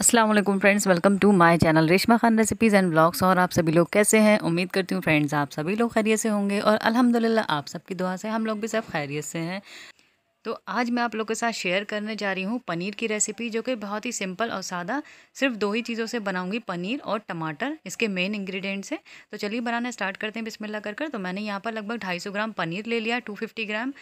Aslam friends welcome to my channel Reshma Khan recipes and blogs और आप सभी लोग कैसे हैं उम्मीद करती हूँ फ्रेंड्स आप सभी लोग खैरियत से होंगे और अल्हम्दुलिल्लाह आप सबकी दुआ से हम लोग भी सब खैरियत से हैं तो आज मैं आप लोग के साथ शेयर करने जा रही हूँ पनीर की रेसिपी जो कि बहुत ही सिंपल और सादा सिर्फ दो ही चीज़ों से बनाऊँगी पनीर और टमाटर इसके मेन इंग्रेडिएंट्स हैं तो चलिए बनाना स्टार्ट करते हैं बिस्मिल्लाह कर कर तो मैंने यहाँ पर लगभग ढाई ग्राम पनीर ले लिया टू ग्राम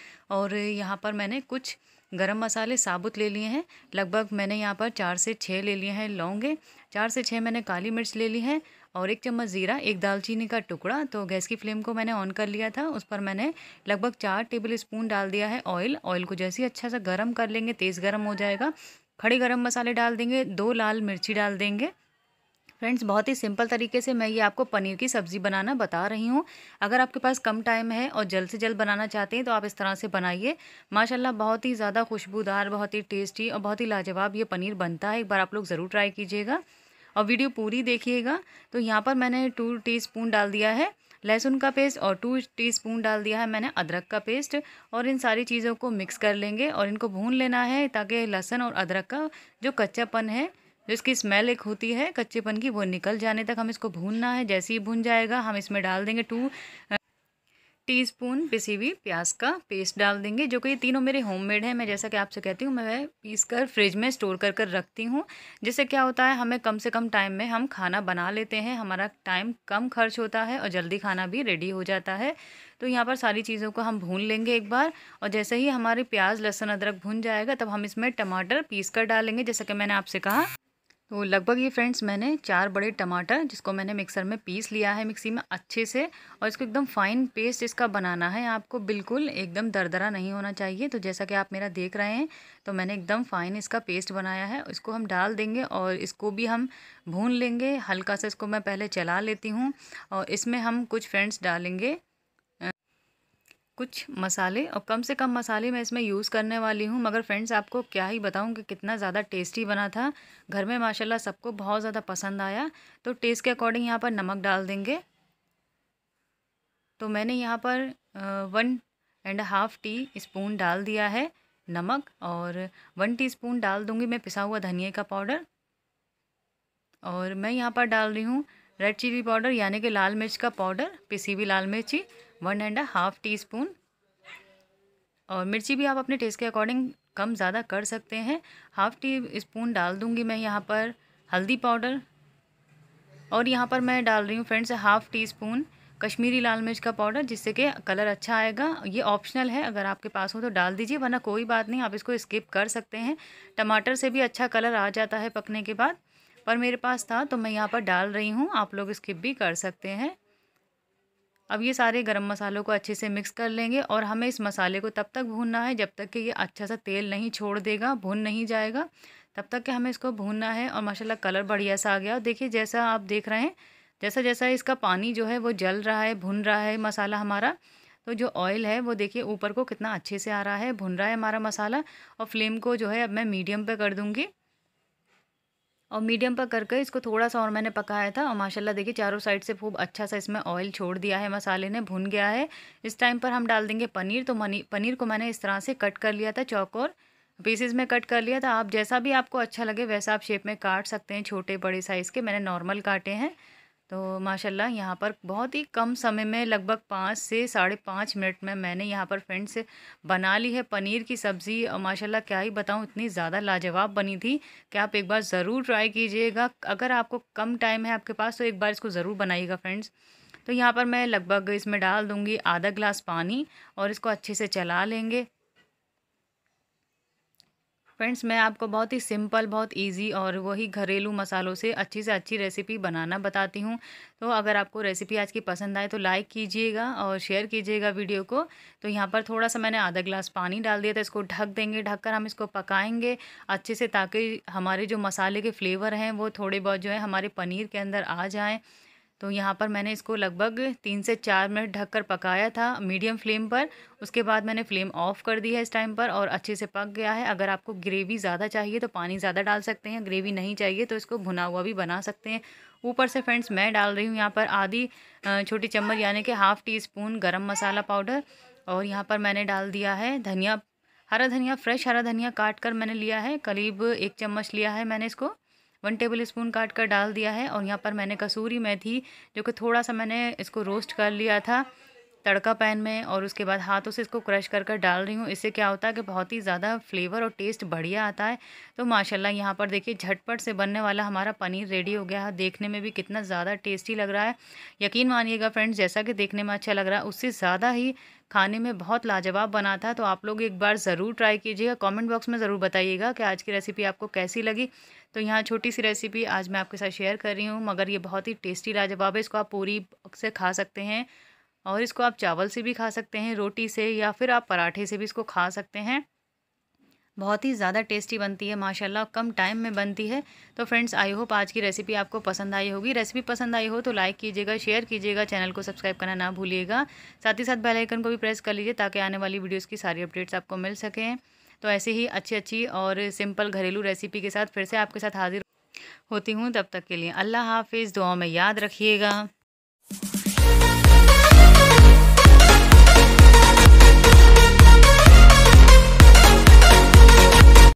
और यहाँ पर मैंने कुछ गरम मसाले साबुत ले लिए हैं लगभग मैंने यहाँ पर चार से छः ले लिए हैं लौंगे चार से छः मैंने काली मिर्च ले ली है और एक चम्मच ज़ीरा एक दालचीनी का टुकड़ा तो गैस की फ्लेम को मैंने ऑन कर लिया था उस पर मैंने लगभग चार टेबल स्पून डाल दिया है ऑयल ऑयल को जैसे ही अच्छा सा गर्म कर लेंगे तेज़ गर्म हो जाएगा खड़े गर्म मसाले डाल देंगे दो लाल मिर्ची डाल देंगे फ्रेंड्स बहुत ही सिंपल तरीके से मैं ये आपको पनीर की सब्ज़ी बनाना बता रही हूँ अगर आपके पास कम टाइम है और जल्द से जल्द बनाना चाहते हैं तो आप इस तरह से बनाइए माशाल्लाह बहुत ही ज़्यादा खुशबूदार बहुत ही टेस्टी और बहुत ही लाजवाब ये पनीर बनता है एक बार आप लोग ज़रूर ट्राई कीजिएगा और वीडियो पूरी देखिएगा तो यहाँ पर मैंने टू टी डाल दिया है लहसुन का पेस्ट और टू टीस्पून डाल दिया है मैंने अदरक का पेस्ट और इन सारी चीज़ों को मिक्स कर लेंगे और इनको भून लेना है ताकि लहसुन और अदरक का जो कच्चापन है जो इसकी स्मेल एक होती है कच्चेपन की वो निकल जाने तक हम इसको भूनना है जैसे ही भून जाएगा हम इसमें डाल देंगे टू टीस्पून पिसी हुई प्याज का पेस्ट डाल देंगे जो कि ये तीनों मेरे होममेड हैं मैं जैसा कि आपसे कहती हूँ मैं वह पीस कर फ्रिज में स्टोर कर कर रखती हूँ जिससे क्या होता है हमें कम से कम टाइम में हम खाना बना लेते हैं हमारा टाइम कम खर्च होता है और जल्दी खाना भी रेडी हो जाता है तो यहाँ पर सारी चीज़ों को हम भून लेंगे एक बार और जैसे ही हमारे प्याज लहसुन अदरक भून जाएगा तब हम इसमें टमाटर पीस कर डालेंगे जैसा कि मैंने आपसे कहा तो लगभग ये फ्रेंड्स मैंने चार बड़े टमाटर जिसको मैंने मिक्सर में पीस लिया है मिक्सी में अच्छे से और इसको एकदम फाइन पेस्ट इसका बनाना है आपको बिल्कुल एकदम दरदरा नहीं होना चाहिए तो जैसा कि आप मेरा देख रहे हैं तो मैंने एकदम फाइन इसका पेस्ट बनाया है इसको हम डाल देंगे और इसको भी हम भून लेंगे हल्का सा इसको मैं पहले चला लेती हूँ और इसमें हम कुछ फ्रेंड्स डालेंगे कुछ मसाले और कम से कम मसाले मैं इसमें यूज़ करने वाली हूँ मगर फ्रेंड्स आपको क्या ही बताऊँ कि कितना ज़्यादा टेस्टी बना था घर में माशाल्लाह सबको बहुत ज़्यादा पसंद आया तो टेस्ट के अकॉर्डिंग यहाँ पर नमक डाल देंगे तो मैंने यहाँ पर one and half teaspoon डाल दिया है नमक और वन टी डाल दूँगी मैं पिसा हुआ धनिए का पाउडर और मैं यहाँ पर डाल रही हूँ रेड चिली पाउडर यानी कि लाल मिर्च का पाउडर पिसी हुई लाल मिर्ची one and half teaspoon और मिर्ची भी आप अपने टेस्ट के अकॉर्डिंग कम ज़्यादा कर सकते हैं हाफ़ टी स्पून डाल दूंगी मैं यहाँ पर हल्दी पाउडर और यहाँ पर मैं डाल रही हूँ friends half teaspoon Kashmiri लाल मिर्च का पाउडर जिससे कि कलर अच्छा आएगा ये ऑप्शनल है अगर आपके पास हो तो डाल दीजिए वरना कोई बात नहीं आप इसको स्किप कर सकते हैं टमाटर से भी अच्छा कलर आ जाता है पकने के बाद पर मेरे पास था तो मैं यहाँ पर डाल रही हूँ आप लोग स्किप भी कर सकते हैं अब ये सारे गरम मसालों को अच्छे से मिक्स कर लेंगे और हमें इस मसाले को तब तक भूनना है जब तक कि ये अच्छा सा तेल नहीं छोड़ देगा भुन नहीं जाएगा तब तक कि हमें इसको भूनना है और माशाल्लाह कलर बढ़िया सा आ गया देखिए जैसा आप देख रहे हैं जैसा जैसा इसका पानी जो है वो जल रहा है भुन रहा है मसाला हमारा तो जो ऑयल है वो देखिए ऊपर को कितना अच्छे से आ रहा है भुन रहा है हमारा मसाला और फ्लेम को जो है अब मैं मीडियम पर कर दूँगी और मीडियम पर करके इसको थोड़ा सा और मैंने पकाया था और माशाल्लाह देखिए चारों साइड से खूब अच्छा सा इसमें ऑयल छोड़ दिया है मसाले ने भुन गया है इस टाइम पर हम डाल देंगे पनीर तो पनीर को मैंने इस तरह से कट कर लिया था चौकोर पीसेज में कट कर लिया था आप जैसा भी आपको अच्छा लगे वैसा आप शेप में काट सकते हैं छोटे बड़े साइज़ के मैंने नॉर्मल काटे हैं तो माशाल्लाह यहाँ पर बहुत ही कम समय में लगभग पाँच से साढ़े पाँच मिनट में मैंने यहाँ पर फ्रेंड्स बना ली है पनीर की सब्ज़ी और माशाल्लाह क्या ही बताऊँ इतनी ज़्यादा लाजवाब बनी थी कि आप एक बार ज़रूर ट्राई कीजिएगा अगर आपको कम टाइम है आपके पास तो एक बार इसको ज़रूर बनाइएगा फ्रेंड्स तो यहाँ पर मैं लगभग इसमें डाल दूँगी आधा ग्लास पानी और इसको अच्छे से चला लेंगे फ्रेंड्स मैं आपको बहुत ही सिंपल बहुत इजी और वही घरेलू मसालों से अच्छी से अच्छी रेसिपी बनाना बताती हूँ तो अगर आपको रेसिपी आज की पसंद आए तो लाइक कीजिएगा और शेयर कीजिएगा वीडियो को तो यहाँ पर थोड़ा सा मैंने आधा ग्लास पानी डाल दिया था इसको ढक देंगे ढक कर हम इसको पकाएँगे अच्छे से ताकि हमारे जो मसाले के फ्लेवर हैं वो थोड़े बहुत जो है हमारे पनीर के अंदर आ जाएँ तो यहाँ पर मैंने इसको लगभग तीन से चार मिनट ढककर पकाया था मीडियम फ्लेम पर उसके बाद मैंने फ्लेम ऑफ कर दी है इस टाइम पर और अच्छे से पक गया है अगर आपको ग्रेवी ज़्यादा चाहिए तो पानी ज़्यादा डाल सकते हैं ग्रेवी नहीं चाहिए तो इसको भुना हुआ भी बना सकते हैं ऊपर से फ्रेंड्स मैं डाल रही हूँ यहाँ पर आधी छोटी चम्मच यानी कि हाफ़ टी स्पून गर्म मसाला पाउडर और यहाँ पर मैंने डाल दिया है धनिया हरा धनिया फ्रेश हरा धनिया काट कर मैंने लिया है करीब एक चम्मच लिया है मैंने इसको वन टेबल स्पून काट कर डाल दिया है और यहाँ पर मैंने कसूरी मेथी जो कि थोड़ा सा मैंने इसको रोस्ट कर लिया था तड़का पैन में और उसके बाद हाथों से इसको क्रश कर कर डाल रही हूँ इससे क्या होता है कि बहुत ही ज़्यादा फ्लेवर और टेस्ट बढ़िया आता है तो माशाल्लाह यहाँ पर देखिए झटपट से बनने वाला हमारा पनीर रेडी हो गया है देखने में भी कितना ज़्यादा टेस्टी लग रहा है यकीन मानिएगा फ्रेंड्स जैसा कि देखने में अच्छा लग रहा है उससे ज़्यादा ही खाने में बहुत लाजवाब बना था तो आप लोग एक बार ज़रूर ट्राई कीजिएगा कमेंट बॉक्स में ज़रूर बताइएगा कि आज की रेसिपी आपको कैसी लगी तो यहाँ छोटी सी रेसिपी आज मैं आपके साथ शेयर कर रही हूँ मगर ये बहुत ही टेस्टी लाजवाब है इसको आप पूरी से खा सकते हैं और इसको आप चावल से भी खा सकते हैं रोटी से या फिर आप पराठे से भी इसको खा सकते हैं बहुत ही ज़्यादा टेस्टी बनती है माशाल्लाह कम टाइम में बनती है तो फ्रेंड्स आई होप आज की रेसिपी आपको पसंद आई होगी रेसिपी पसंद आई हो तो लाइक कीजिएगा शेयर कीजिएगा चैनल को सब्सक्राइब करना ना भूलिएगा साथ ही साथ बेल आइकन को भी प्रेस कर लीजिए ताकि आने वाली वीडियोस की सारी अपडेट्स आपको मिल सकें तो ऐसे ही अच्छी अच्छी और सिंपल घरेलू रेसिपी के साथ फिर से आपके साथ हाजिर होती हूँ तब तक के लिए अल्लाह हाफिज़ दुआ में याद रखिएगा